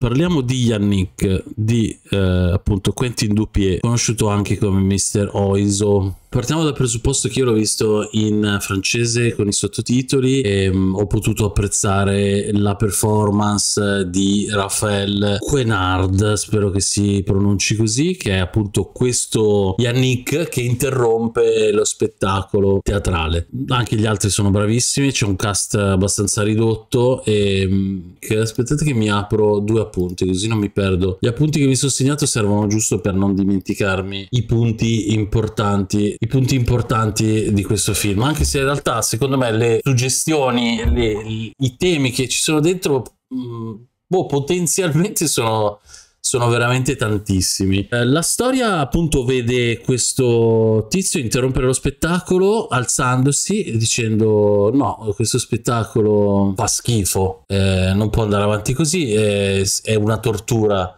Parliamo di Yannick, di eh, appunto Quentin Dupier, conosciuto anche come Mr. Oizo Partiamo dal presupposto che io l'ho visto in francese con i sottotitoli e mm, ho potuto apprezzare la performance di Raphael Quenard, spero che si pronunci così, che è appunto questo Yannick che interrompe lo spettacolo teatrale. Anche gli altri sono bravissimi, c'è un cast abbastanza ridotto e mm, aspettate che mi apro due appunti così non mi perdo. Gli appunti che mi sono segnato servono giusto per non dimenticarmi i punti importanti i punti importanti di questo film, anche se in realtà secondo me le suggestioni, le, i temi che ci sono dentro mm, boh, potenzialmente sono, sono veramente tantissimi. Eh, la storia appunto vede questo tizio interrompere lo spettacolo alzandosi e dicendo no, questo spettacolo fa schifo, eh, non può andare avanti così, è, eh, è una tortura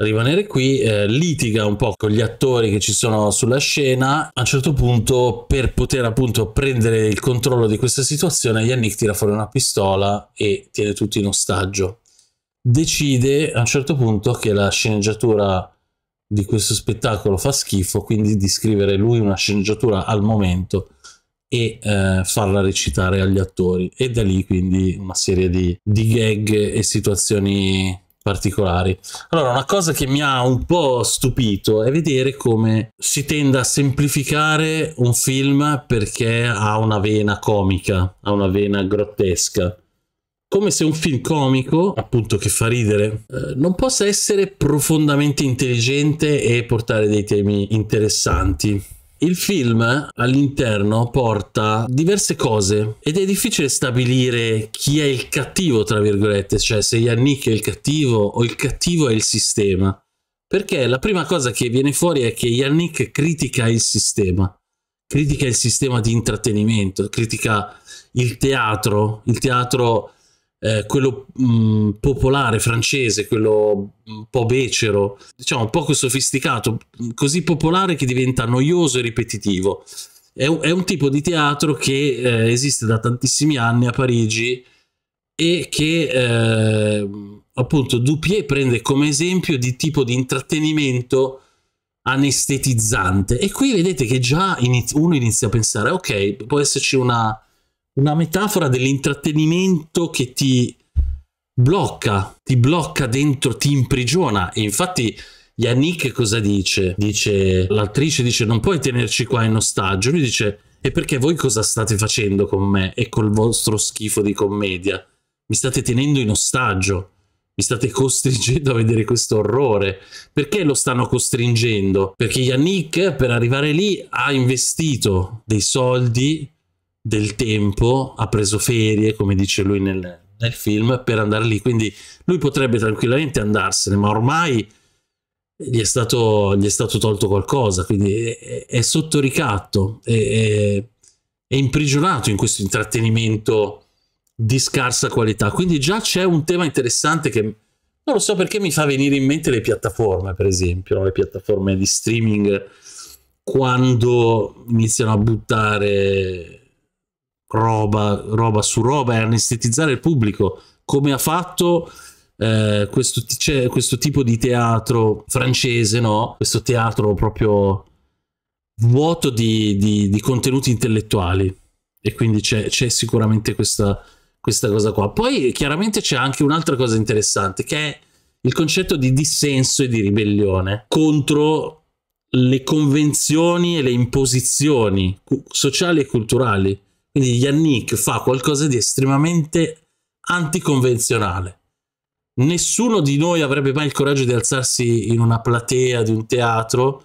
rimanere qui, eh, litiga un po' con gli attori che ci sono sulla scena. A un certo punto, per poter appunto prendere il controllo di questa situazione, Yannick tira fuori una pistola e tiene tutti in ostaggio. Decide a un certo punto che la sceneggiatura di questo spettacolo fa schifo, quindi di scrivere lui una sceneggiatura al momento e eh, farla recitare agli attori e da lì quindi una serie di, di gag e situazioni particolari. Allora, una cosa che mi ha un po' stupito è vedere come si tenda a semplificare un film perché ha una vena comica, ha una vena grottesca. Come se un film comico, appunto che fa ridere, eh, non possa essere profondamente intelligente e portare dei temi interessanti. Il film all'interno porta diverse cose ed è difficile stabilire chi è il cattivo, tra virgolette, cioè se Yannick è il cattivo o il cattivo è il sistema. Perché la prima cosa che viene fuori è che Yannick critica il sistema, critica il sistema di intrattenimento, critica il teatro, il teatro eh, quello mh, mm, popolare francese, quello mm, un po' becero, diciamo poco sofisticato, così popolare che diventa noioso e ripetitivo. È un, è un tipo di teatro che eh, esiste da tantissimi anni a Parigi e che eh, appunto Dupier prende come esempio di tipo di intrattenimento anestetizzante. E qui vedete che già iniz uno inizia a pensare, ok, può esserci una una metafora dell'intrattenimento che ti blocca, ti blocca dentro, ti imprigiona. E infatti Yannick cosa dice? Dice, l'attrice dice non puoi tenerci qua in ostaggio. Lui dice, e perché voi cosa state facendo con me e col vostro schifo di commedia? Mi state tenendo in ostaggio mi state costringendo a vedere questo orrore. Perché lo stanno costringendo? Perché Yannick per arrivare lì ha investito dei soldi del tempo, ha preso ferie, come dice lui nel, nel film, per andare lì. Quindi lui potrebbe tranquillamente andarsene, ma ormai gli è stato, gli è stato tolto qualcosa, quindi è, è sotto ricatto, è, è, imprigionato in questo intrattenimento di scarsa qualità. Quindi già c'è un tema interessante che non lo so perché mi fa venire in mente le piattaforme, per esempio, no? le piattaforme di streaming quando iniziano a buttare roba, roba su roba e anestetizzare il pubblico come ha fatto eh, questo, questo, tipo di teatro francese, no? questo teatro proprio vuoto di, di, di contenuti intellettuali e quindi c'è, sicuramente questa, questa cosa qua. Poi chiaramente c'è anche un'altra cosa interessante che è il concetto di dissenso e di ribellione contro le convenzioni e le imposizioni sociali e culturali quindi Yannick fa qualcosa di estremamente anticonvenzionale. Nessuno di noi avrebbe mai il coraggio di alzarsi in una platea di un teatro,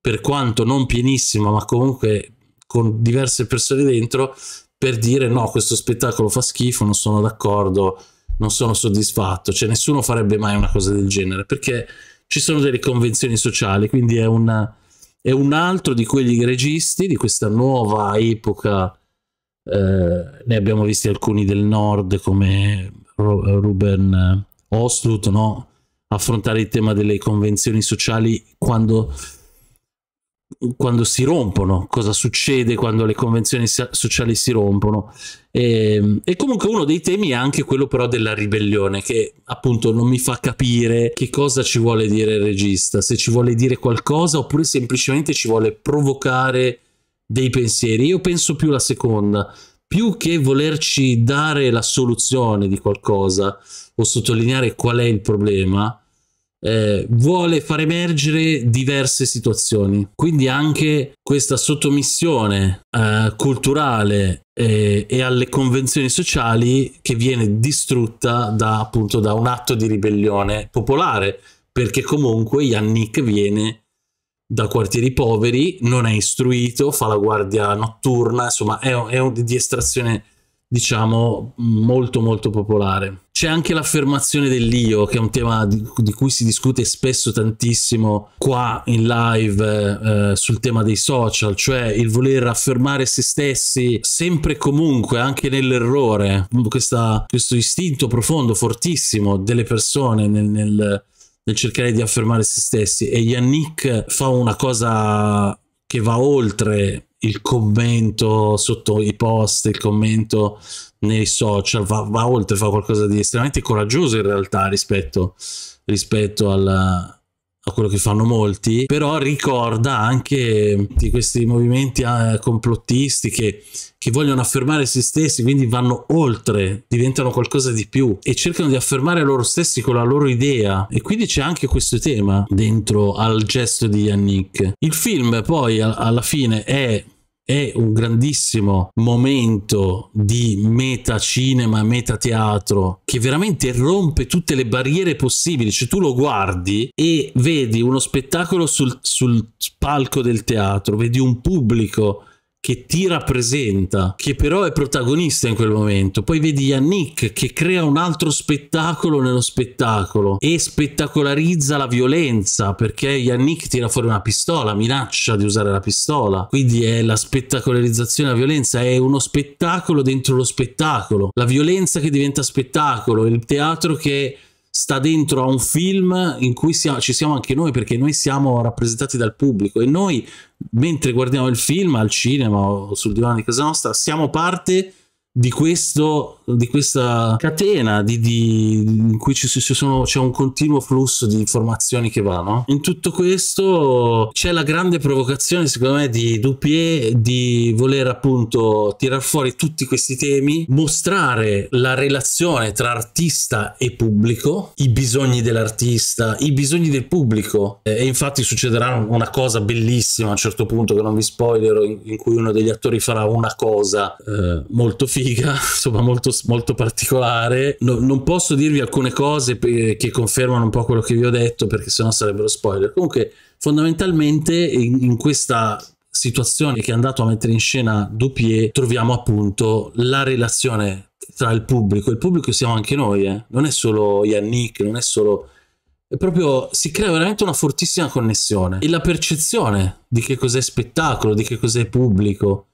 per quanto non pienissima, ma comunque con diverse persone dentro, per dire no, questo spettacolo fa schifo, non sono d'accordo, non sono soddisfatto. Cioè nessuno farebbe mai una cosa del genere, perché ci sono delle convenzioni sociali, quindi è, una, è un altro di quegli registi di questa nuova epoca eh, ne abbiamo visti alcuni del nord come Ruben eh, Ostrut no? affrontare il tema delle convenzioni sociali quando, quando, si rompono, cosa succede quando le convenzioni sociali si rompono. E, ehm, e, comunque uno dei temi è anche quello però della ribellione, che appunto non mi fa capire che cosa ci vuole dire il regista, se ci vuole dire qualcosa oppure semplicemente ci vuole provocare dei pensieri. Io penso più la seconda, più che volerci dare la soluzione di qualcosa o sottolineare qual è il problema, eh, vuole far emergere diverse situazioni. Quindi anche questa sottomissione eh, culturale e, eh, e alle convenzioni sociali che viene distrutta da, appunto da un atto di ribellione popolare, perché comunque Yannick viene da quartieri poveri, non è istruito, fa la guardia notturna, insomma è, è di estrazione diciamo molto molto popolare. C'è anche l'affermazione dell'io che è un tema di, di, cui si discute spesso tantissimo qua in live eh, sul tema dei social, cioè il voler affermare se stessi sempre e comunque anche nell'errore, Questa, questo istinto profondo, fortissimo delle persone nel, nel nel cercare di affermare se stessi e Yannick fa una cosa che va oltre il commento sotto i post, il commento nei social, va, va oltre, fa qualcosa di estremamente coraggioso in realtà rispetto, rispetto alla, a quello che fanno molti, però ricorda anche di questi movimenti eh, complottisti che, che, vogliono affermare se stessi, quindi vanno oltre, diventano qualcosa di più e cercano di affermare loro stessi con la loro idea. E quindi c'è anche questo tema dentro al gesto di Yannick. Il film poi alla fine è è un grandissimo momento di meta cinema, meta teatro che veramente rompe tutte le barriere possibili. Cioè, tu lo guardi e vedi uno spettacolo sul, sul palco del teatro, vedi un pubblico che ti rappresenta, che però è protagonista in quel momento. Poi vedi Yannick che crea un altro spettacolo nello spettacolo e spettacolarizza la violenza perché Yannick tira fuori una pistola, minaccia di usare la pistola. Quindi è la spettacolarizzazione della violenza, è uno spettacolo dentro lo spettacolo. La violenza che diventa spettacolo, il teatro che sta dentro a un film in cui siamo, ci siamo anche noi perché noi siamo rappresentati dal pubblico e noi mentre guardiamo il film al cinema o sul divano di casa nostra siamo parte di, questo, di questa catena di, di, in cui ci, ci sono, c'è un continuo flusso di informazioni che vanno. In tutto questo c'è la grande provocazione, secondo me, di Dupier di voler appunto tirar fuori tutti questi temi, mostrare la relazione tra artista e pubblico, i bisogni dell'artista, i bisogni del pubblico. Eh, e infatti succederà una cosa bellissima a un certo punto che non vi spoilerò, in, in cui uno degli attori farà una cosa eh, molto figa figa, insomma molto, molto particolare. No, non posso dirvi alcune cose eh, che confermano un po' quello che vi ho detto perché sennò sarebbero spoiler. Comunque fondamentalmente in, in questa situazione che è andato a mettere in scena Dupier troviamo appunto la relazione tra il pubblico, il pubblico siamo anche noi, eh? non è solo Yannick, non è solo... È proprio si crea veramente una fortissima connessione e la percezione di che cos'è spettacolo, di che cos'è pubblico,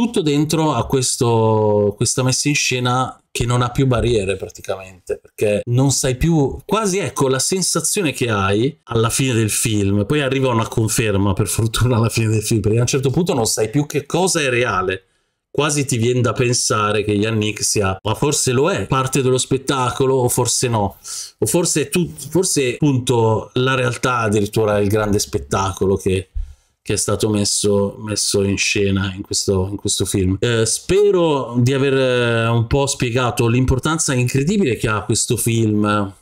tutto dentro a questo, questa messa in scena che non ha più barriere praticamente, perché non sai più, quasi ecco la sensazione che hai alla fine del film, poi arriva una conferma per fortuna alla fine del film, perché a un certo punto non sai più che cosa è reale. Quasi ti viene da pensare che Yannick sia, ma forse lo è, parte dello spettacolo o forse no, o forse, tu, forse appunto la realtà addirittura è il grande spettacolo che che è stato messo, messo in scena in questo, in questo film. Eh, spero di aver eh, un po' spiegato l'importanza incredibile che ha questo film,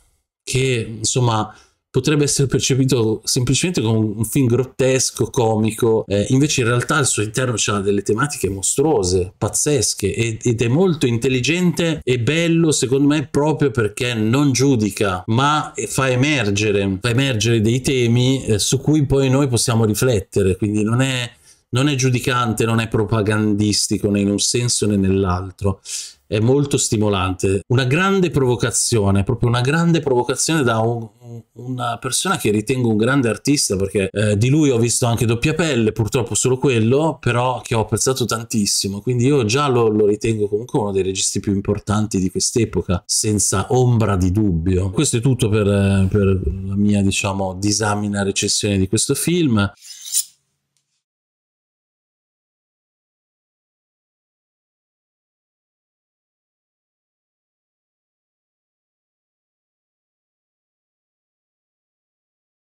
che insomma potrebbe essere percepito semplicemente come un film grottesco, comico, eh, invece in realtà al suo interno c'erano delle tematiche mostruose, pazzesche ed, ed, è molto intelligente e bello secondo me proprio perché non giudica ma fa emergere, fa emergere dei temi eh, su cui poi noi possiamo riflettere, quindi non è non è giudicante, non è propagandistico né in un senso né nell'altro, è molto stimolante, una grande provocazione, proprio una grande provocazione da un, una persona che ritengo un grande artista perché eh, di lui ho visto anche doppia pelle, purtroppo solo quello, però che ho apprezzato tantissimo, quindi io già lo, lo ritengo comunque uno dei registi più importanti di quest'epoca, senza ombra di dubbio. Questo è tutto per, eh, per la mia, diciamo, disamina recensione di questo film.